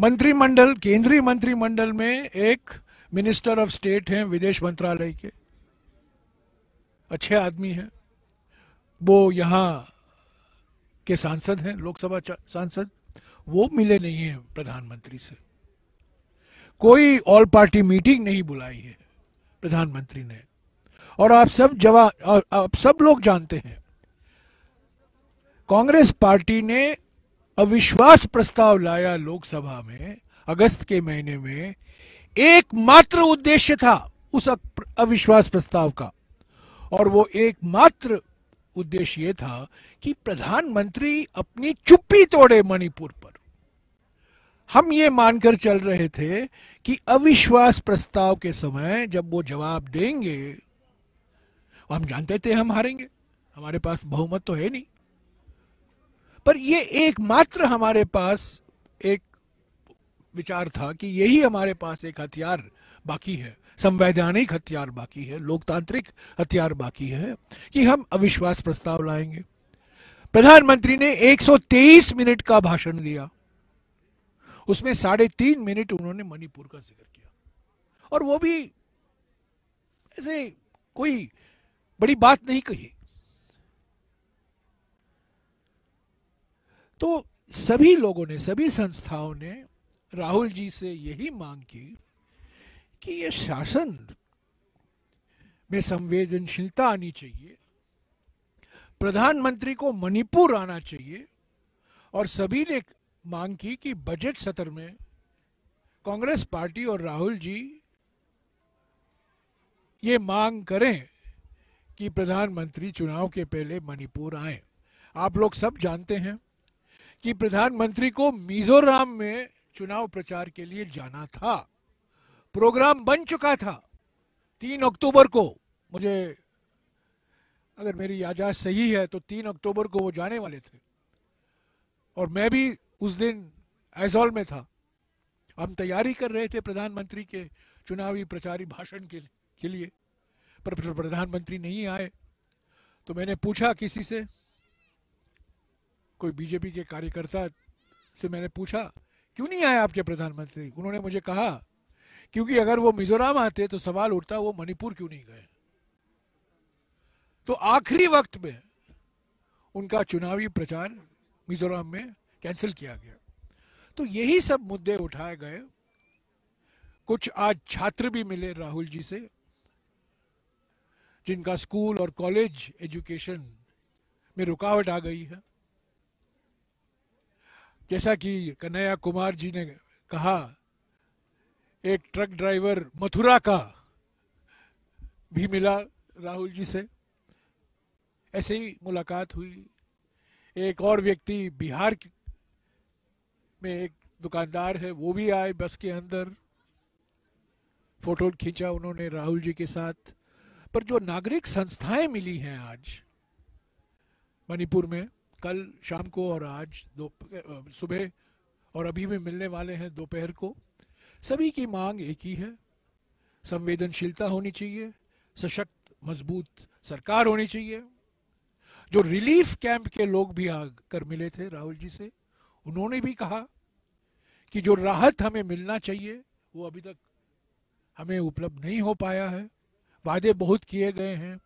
मंत्रिमंडल केंद्रीय मंत्रिमंडल में एक मिनिस्टर ऑफ स्टेट हैं विदेश मंत्रालय के अच्छे आदमी हैं वो यहाँ के सांसद हैं लोकसभा सांसद वो मिले नहीं हैं प्रधानमंत्री से कोई ऑल पार्टी मीटिंग नहीं बुलाई है प्रधानमंत्री ने और आप सब जवा आप सब लोग जानते हैं कांग्रेस पार्टी ने अविश्वास प्रस्ताव लाया लोकसभा में अगस्त के महीने में एकमात्र उद्देश्य था उस अविश्वास प्रस्ताव का और वो एकमात्र उद्देश्य ये था कि प्रधानमंत्री अपनी चुप्पी तोड़े मणिपुर पर हम ये मानकर चल रहे थे कि अविश्वास प्रस्ताव के समय जब वो जवाब देंगे हम जानते थे हम हारेंगे हमारे पास बहुमत तो है नहीं पर ये एकमात्र हमारे पास एक विचार था कि यही हमारे पास एक हथियार बाकी है संवैधानिक हथियार बाकी है लोकतांत्रिक हथियार बाकी है कि हम अविश्वास प्रस्ताव लाएंगे प्रधानमंत्री ने 123 मिनट का भाषण दिया उसमें साढ़े तीन मिनट उन्होंने मणिपुर का जिक्र किया और वो भी ऐसे कोई बड़ी बात नहीं कही तो सभी लोगों ने सभी संस्थाओं ने राहुल जी से यही मांग की कि ये शासन में संवेदनशीलता आनी चाहिए प्रधानमंत्री को मणिपुर आना चाहिए और सभी ने मांग की कि बजट सत्र में कांग्रेस पार्टी और राहुल जी ये मांग करें कि प्रधानमंत्री चुनाव के पहले मणिपुर आए आप लोग सब जानते हैं कि प्रधानमंत्री को मिजोरम में चुनाव प्रचार के लिए जाना था प्रोग्राम बन चुका था तीन अक्टूबर को मुझे अगर मेरी यादाश्त सही है तो तीन अक्टूबर को वो जाने वाले थे और मैं भी उस दिन एजॉल में था हम तैयारी कर रहे थे प्रधानमंत्री के चुनावी प्रचारी भाषण के, के लिए पर प्रधानमंत्री नहीं आए तो मैंने पूछा किसी से कोई बीजेपी के कार्यकर्ता से मैंने पूछा क्यों नहीं आए आपके प्रधानमंत्री उन्होंने मुझे कहा क्योंकि अगर वो मिजोरम आते तो सवाल उठता वो मणिपुर क्यों नहीं गए तो आखिरी वक्त में उनका चुनावी प्रचार मिजोरम में कैंसिल किया गया तो यही सब मुद्दे उठाए गए कुछ आज छात्र भी मिले राहुल जी से जिनका स्कूल और कॉलेज एजुकेशन में रुकावट आ गई है जैसा कि कन्हैया कुमार जी ने कहा एक ट्रक ड्राइवर मथुरा का भी मिला राहुल जी से ऐसे ही मुलाकात हुई एक और व्यक्ति बिहार में एक दुकानदार है वो भी आए बस के अंदर फोटो खींचा उन्होंने राहुल जी के साथ पर जो नागरिक संस्थाएं मिली हैं आज मणिपुर में कल शाम को और आज दो सुबह और अभी भी मिलने वाले हैं दोपहर को सभी की मांग एक ही है संवेदनशीलता होनी चाहिए सशक्त मजबूत सरकार होनी चाहिए जो रिलीफ कैंप के लोग भी आकर मिले थे राहुल जी से उन्होंने भी कहा कि जो राहत हमें मिलना चाहिए वो अभी तक हमें उपलब्ध नहीं हो पाया है वादे बहुत किए गए हैं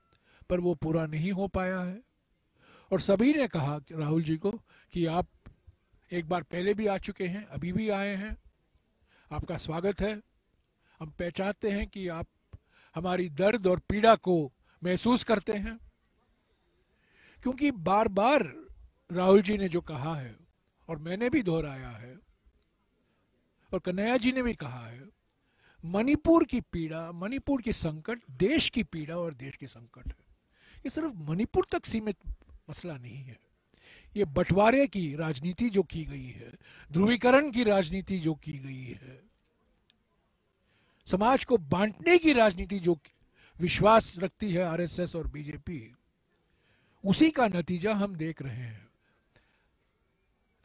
पर वो पूरा नहीं हो पाया है और सभी ने कहा राहुल जी को कि आप एक बार पहले भी आ चुके हैं अभी भी आए हैं आपका स्वागत है हम पहचानते हैं कि आप हमारी दर्द और पीड़ा को महसूस करते हैं क्योंकि बार बार राहुल जी ने जो कहा है और मैंने भी दोहराया है और कन्हैया जी ने भी कहा है मणिपुर की पीड़ा मणिपुर की संकट देश की पीड़ा और देश की संकट है ये सिर्फ मणिपुर तक सीमित मसला नहीं है ये बंटवारे की राजनीति जो की गई है ध्रुवीकरण की राजनीति जो की गई है समाज को बांटने की राजनीति जो विश्वास रखती है आरएसएस और बीजेपी उसी का नतीजा हम देख रहे हैं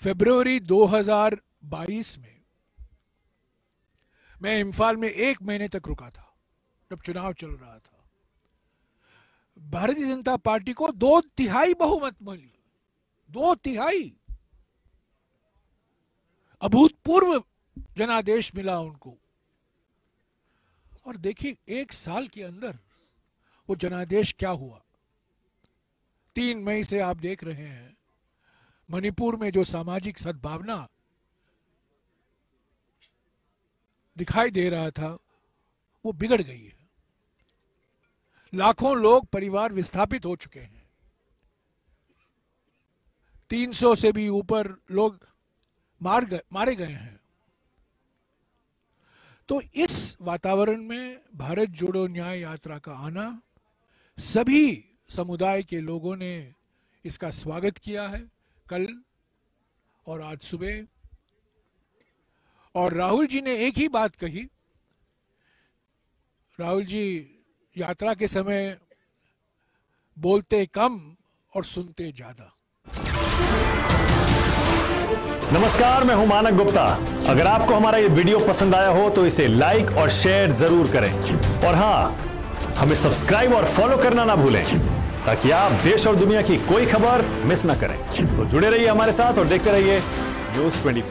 फेब्रुवरी 2022 में मैं इम्फाल में एक महीने तक रुका था जब चुनाव चल रहा था भारतीय जनता पार्टी को दो तिहाई बहुमत मिली दो तिहाई अभूतपूर्व जनादेश मिला उनको और देखिए एक साल के अंदर वो जनादेश क्या हुआ तीन मई से आप देख रहे हैं मणिपुर में जो सामाजिक सद्भावना दिखाई दे रहा था वो बिगड़ गई है लाखों लोग परिवार विस्थापित हो चुके हैं 300 से भी ऊपर लोग मार गए मारे गए हैं तो इस वातावरण में भारत जोड़ो न्याय यात्रा का आना सभी समुदाय के लोगों ने इसका स्वागत किया है कल और आज सुबह और राहुल जी ने एक ही बात कही राहुल जी यात्रा के समय बोलते कम और सुनते ज्यादा नमस्कार मैं हूं मानक गुप्ता अगर आपको हमारा ये वीडियो पसंद आया हो तो इसे लाइक और शेयर जरूर करें और हां हमें सब्सक्राइब और फॉलो करना ना भूलें ताकि आप देश और दुनिया की कोई खबर मिस ना करें तो जुड़े रहिए हमारे साथ और देखते रहिए न्यूज ट्वेंटी